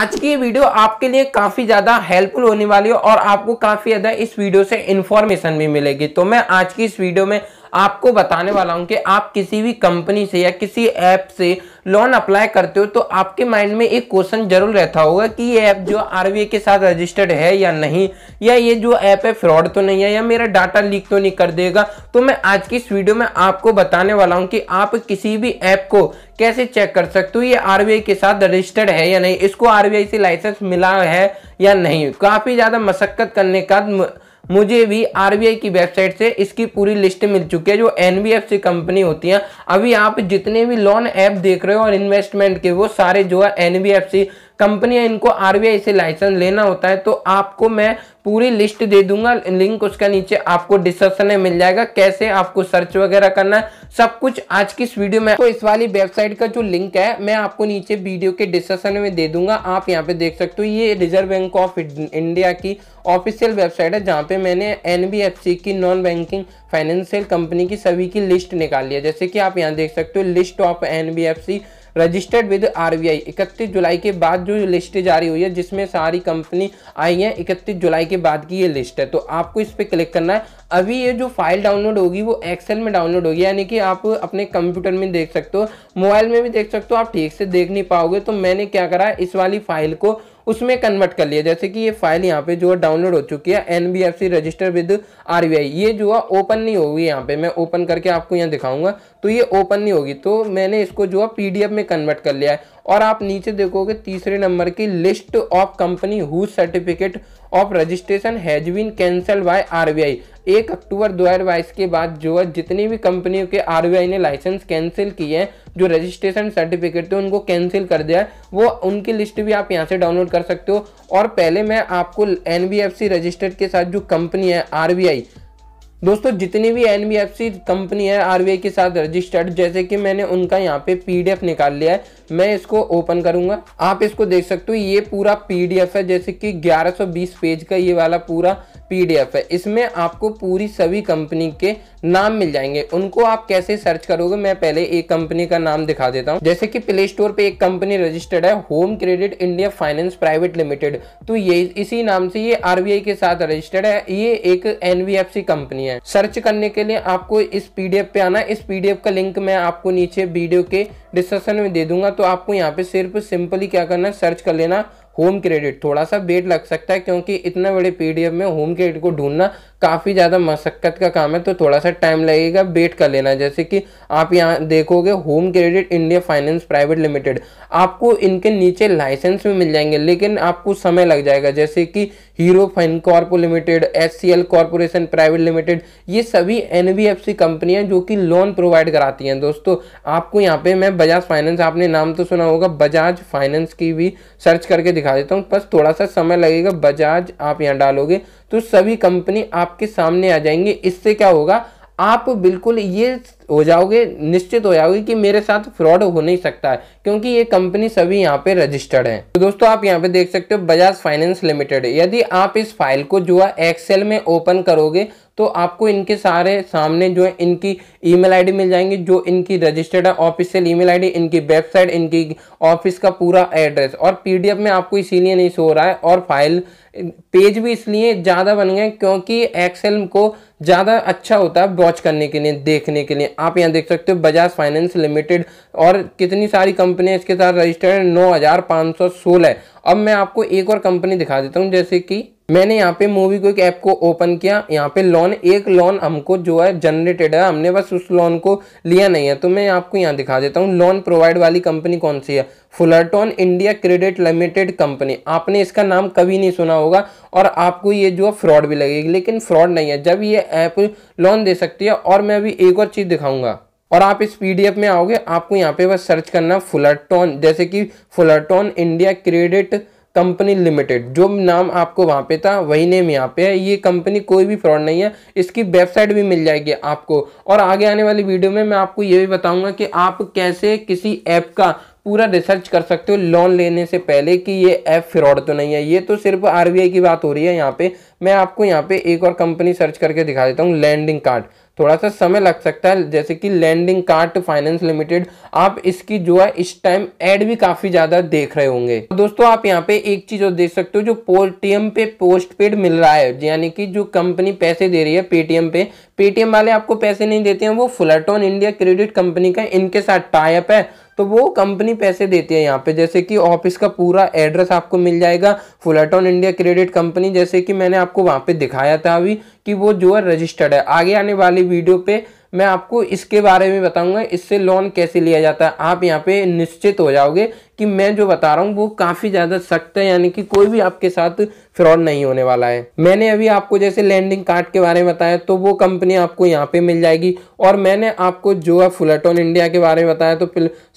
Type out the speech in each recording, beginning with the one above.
आज की वीडियो आपके लिए काफी ज्यादा हेल्पफुल होने वाली है और आपको काफी ज्यादा इस वीडियो से इन्फॉर्मेशन भी मिलेगी तो मैं आज की इस वीडियो में आपको बताने वाला हूं कि आप किसी भी कंपनी से या किसी ऐप से लोन अप्लाई करते हो तो आपके माइंड में एक क्वेश्चन जरूर रहता होगा कि ये ऐप जो आर के साथ रजिस्टर्ड है या नहीं या ये जो ऐप है फ्रॉड तो नहीं है या मेरा डाटा लीक तो नहीं कर देगा तो मैं आज की इस वीडियो में आपको बताने वाला हूँ कि आप किसी भी ऐप को कैसे चेक कर सकते हो ये आर के साथ रजिस्टर्ड है या नहीं इसको आर से लाइसेंस मिला है या नहीं काफ़ी ज़्यादा मशक्क़त करने का मुझे भी आर की वेबसाइट से इसकी पूरी लिस्ट मिल चुकी है जो एन कंपनी होती है अभी आप जितने भी लोन ऐप देख रहे हो और इन्वेस्टमेंट के वो सारे जो है एन कंपनियां इनको आरबीआई से लाइसेंस लेना होता है तो आपको मैं पूरी लिस्ट दे दूंगा लिंक उसका नीचे आपको डिस्क्रिप्शन में मिल जाएगा कैसे आपको सर्च वगैरह करना है सब कुछ आज की इस वीडियो में तो इस वाली वेबसाइट का जो लिंक है मैं आपको नीचे वीडियो के डिस्क्रिप्शन में दे दूंगा आप यहाँ पे देख सकते हो ये रिजर्व बैंक ऑफ इंडिया की ऑफिशियल वेबसाइट है जहाँ पे मैंने एन की नॉन बैंकिंग फाइनेंशियल कंपनी की सभी की लिस्ट निकाली है जैसे कि आप यहाँ देख सकते हो list of an registered with RBI 31 जुलाई के बाद जो लिस्ट जारी हुई है जिसमें सारी कंपनी आई है 31 जुलाई के बाद की ये लिस्ट है तो आपको इस पर क्लिक करना है अभी ये जो फाइल डाउनलोड होगी वो एक्सेल में डाउनलोड होगी यानी कि आप अपने कंप्यूटर में देख सकते हो मोबाइल में भी देख सकते हो आप ठीक से देख नहीं पाओगे तो मैंने क्या करा इस वाली फाइल को उसमें कन्वर्ट कर लिया जैसे कि ये फाइल यहाँ पे जो है डाउनलोड हो चुकी है एनबीएफसी रजिस्टर विद आर ये जो है ओपन नहीं होगी यहाँ पे मैं ओपन करके आपको यहाँ दिखाऊंगा तो ये ओपन नहीं होगी तो मैंने इसको जो है पीडीएफ में कन्वर्ट कर लिया है और आप नीचे देखोगे तीसरे नंबर की list of company who certificate of registration has been cancel by RBI एक अक्टूबर बाईस के बाद जो है जितनी भी कंपनियों के आरबीआई ने लाइसेंस कैंसिल किए हैं जो रजिस्ट्रेशन सर्टिफिकेट थे उनको कैंसिल कर दिया है वो उनकी लिस्ट भी आप यहाँ से डाउनलोड कर सकते हो और पहले मैं आपको एन रजिस्टर्ड के साथ जो कंपनी है आर दोस्तों जितनी भी एन कंपनी है आर के साथ रजिस्टर्ड जैसे कि मैंने उनका यहाँ पे पीडीएफ निकाल लिया है मैं इसको ओपन करूंगा आप इसको देख सकते हो ये पूरा पीडीएफ है जैसे कि 1120 पेज का ये वाला पूरा पीडीएफ है इसमें आपको पूरी सभी कंपनी के नाम मिल जाएंगे उनको आप कैसे सर्च करोगे मैं पहले एक कंपनी का नाम दिखा देता हूँ जैसे कि प्ले स्टोर पे एक कंपनी रजिस्टर्ड है home credit India finance private limited तो ये इसी नाम से ये आरबीआई के साथ रजिस्टर्ड है ये एक एनवीएफसी कंपनी है सर्च करने के लिए आपको इस पीडीएफ पे आना इस पीडीएफ का लिंक मैं आपको नीचे वीडियो के डिस्कशन में दे दूंगा तो आपको यहाँ पे सिर्फ सिंपली क्या करना है सर्च कर लेना होम क्रेडिट थोड़ा सा वेट लग सकता है क्योंकि इतना बड़े पीडीएफ में होम क्रेडिट को ढूंढना काफ़ी ज़्यादा मशक्क़त का काम है तो थोड़ा सा टाइम लगेगा वेट कर लेना जैसे कि आप यहाँ देखोगे home credit India finance private limited आपको इनके नीचे लाइसेंस भी मिल जाएंगे लेकिन आपको समय लग जाएगा जैसे कि hero fine corpo limited S C L corporation private limited ये सभी एन बी एफ सी कंपनियाँ जो कि लोन प्रोवाइड कराती हैं दोस्तों आपको यहाँ पे मैं बजाज फाइनेंस आपने नाम तो सुना होगा बजाज फाइनेंस की भी सर्च करके दिखा देता हूँ बस थोड़ा सा समय लगेगा बजाज आप यहाँ डालोगे तो सभी कंपनी आपके सामने आ जाएंगे इससे क्या होगा आप बिल्कुल ये हो जाओगे निश्चित हो जाओगे कि मेरे साथ फ्रॉड हो नहीं सकता है क्योंकि ये कंपनी सभी यहाँ पे रजिस्टर्ड है तो दोस्तों आप यहाँ पे देख सकते हो बजाज फाइनेंस लिमिटेड यदि आप इस फाइल को जो है एक्सेल में ओपन करोगे तो आपको इनके सारे सामने जो है इनकी ईमेल आईडी मिल जाएंगी जो इनकी रजिस्टर्ड है ऑफिशियल ईमेल आईडी इनकी वेबसाइट इनकी ऑफिस का पूरा एड्रेस और पीडीएफ में आपको इसीलिए नहीं सो रहा है और फाइल पेज भी इसलिए ज़्यादा बन गए क्योंकि एक्सेल को ज़्यादा अच्छा होता है वॉच करने के लिए देखने के लिए आप यहाँ देख सकते हो बजाज फाइनेंस लिमिटेड और कितनी सारी कंपनी इसके साथ रजिस्टर्ड है नौ हज़ार पाँच सौ सोलह अब मैं आपको एक और कंपनी दिखा देता हूँ जैसे कि मैंने यहाँ पे मूवी को एक ऐप को ओपन किया यहाँ पे लोन एक लोन हमको जो है जनरेटेड है हमने बस उस लोन को लिया नहीं है तो मैं आपको यहाँ दिखा देता हूँ लोन प्रोवाइड वाली कंपनी कौन सी है Fullerton India credit limited company आपने इसका नाम कभी नहीं सुना होगा और आपको ये जो है फ्रॉड भी लगेगी लेकिन फ्रॉड नहीं है जब ये ऐप लोन दे सकती है और मैं अभी एक और चीज़ दिखाऊंगा और आप इस पीडीएफ में आओगे आपको यहाँ पे बस सर्च करना फुलरटोन जैसे कि Fullerton India credit company limited जो नाम आपको वहाँ पे था वही नेम यहाँ पे है ये कंपनी कोई भी फ्रॉड नहीं है इसकी वेबसाइट भी मिल जाएगी आपको और आगे आने वाली वीडियो में मैं आपको ये भी बताऊंगा कि आप कैसे किसी ऐप का पूरा रिसर्च कर सकते हो लोन लेने से पहले कि ये ऐप फ्रॉड तो नहीं है ये तो सिर्फ आरबीआई की बात हो रही है यहाँ पे मैं आपको यहाँ पे एक और कंपनी सर्च करके दिखा देता हूँ लैंडिंग कार्ड थोड़ा सा समय लग सकता है जैसे कि लैंडिंग कार्ट फाइनेंस लिमिटेड आप इसकी जो है इस टाइम एड भी काफी ज्यादा देख रहे होंगे दोस्तों आप यहाँ पे एक चीज और देख सकते हो जो पेटीएम पे पोस्ट पेड मिल रहा है यानी कि जो कंपनी पैसे दे रही है पेटीएम पे पेटीएम वाले आपको पैसे नहीं देते हैं वो फुलटोन इंडिया क्रेडिट कंपनी का इनके साथ टाइप है तो वो कंपनी पैसे देती है यहाँ पे जैसे कि ऑफिस का पूरा एड्रेस आपको मिल जाएगा फुलटोन इंडिया क्रेडिट कंपनी जैसे कि मैंने आप आपको वहां पे दिखाया था अभी कि वो जो है रजिस्टर्ड है आगे आने वाली वीडियो पे मैं आपको इसके बारे में बताऊंगा इससे लोन कैसे लिया जाता है आप यहाँ पे निश्चित हो जाओगे कि मैं जो बता रहा हूँ वो काफ़ी ज़्यादा सख्त है यानी कि कोई भी आपके साथ फ्रॉड नहीं होने वाला है मैंने अभी आपको जैसे लैंडिंग कार्ड के बारे में बताया तो वो कंपनी आपको यहाँ पे मिल जाएगी और मैंने आपको जो है फुलटॉन इंडिया के बारे में बताया तो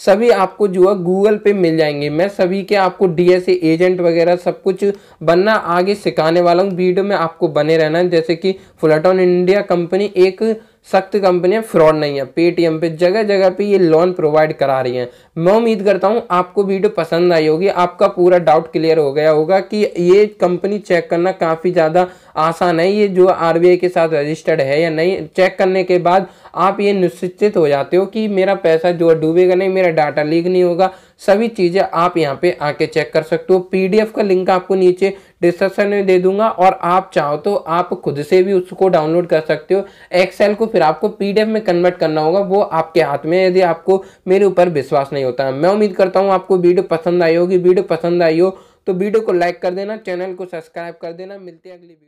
सभी आपको जो है गूगल पे मिल जाएंगे मैं सभी के आपको डी एजेंट वगैरह सब कुछ बनना आगे सिखाने वाला हूँ वीडियो में आपको बने रहना जैसे कि फुलटॉन इंडिया कंपनी एक सख्त कंपनियां फ्रॉड नहीं है पेटीएम पे जगह जगह पे ये लोन प्रोवाइड करा रही हैं मैं उम्मीद करता हूँ आपको वीडियो पसंद आई होगी आपका पूरा डाउट क्लियर हो गया होगा कि ये कंपनी चेक करना काफ़ी ज़्यादा आसान है ये जो आर के साथ रजिस्टर्ड है या नहीं चेक करने के बाद आप ये निश्चित हो जाते हो कि मेरा पैसा जो डूबेगा नहीं मेरा डाटा लीक नहीं होगा सभी चीज़ें आप यहाँ पे आके चेक कर सकते हो पीडीएफ का लिंक आपको नीचे डिस्क्रिप्शन में दे दूंगा और आप चाहो तो आप खुद से भी उसको डाउनलोड कर सकते हो एक्सेल को फिर आपको पीडीएफ में कन्वर्ट करना होगा वो आपके हाथ में यदि आपको मेरे ऊपर विश्वास नहीं होता मैं उम्मीद करता हूँ आपको वीडियो पसंद आई होगी वीडियो पसंद आई हो तो वीडियो को लाइक कर देना चैनल को सब्सक्राइब कर देना मिलते हैं अगली वीडियो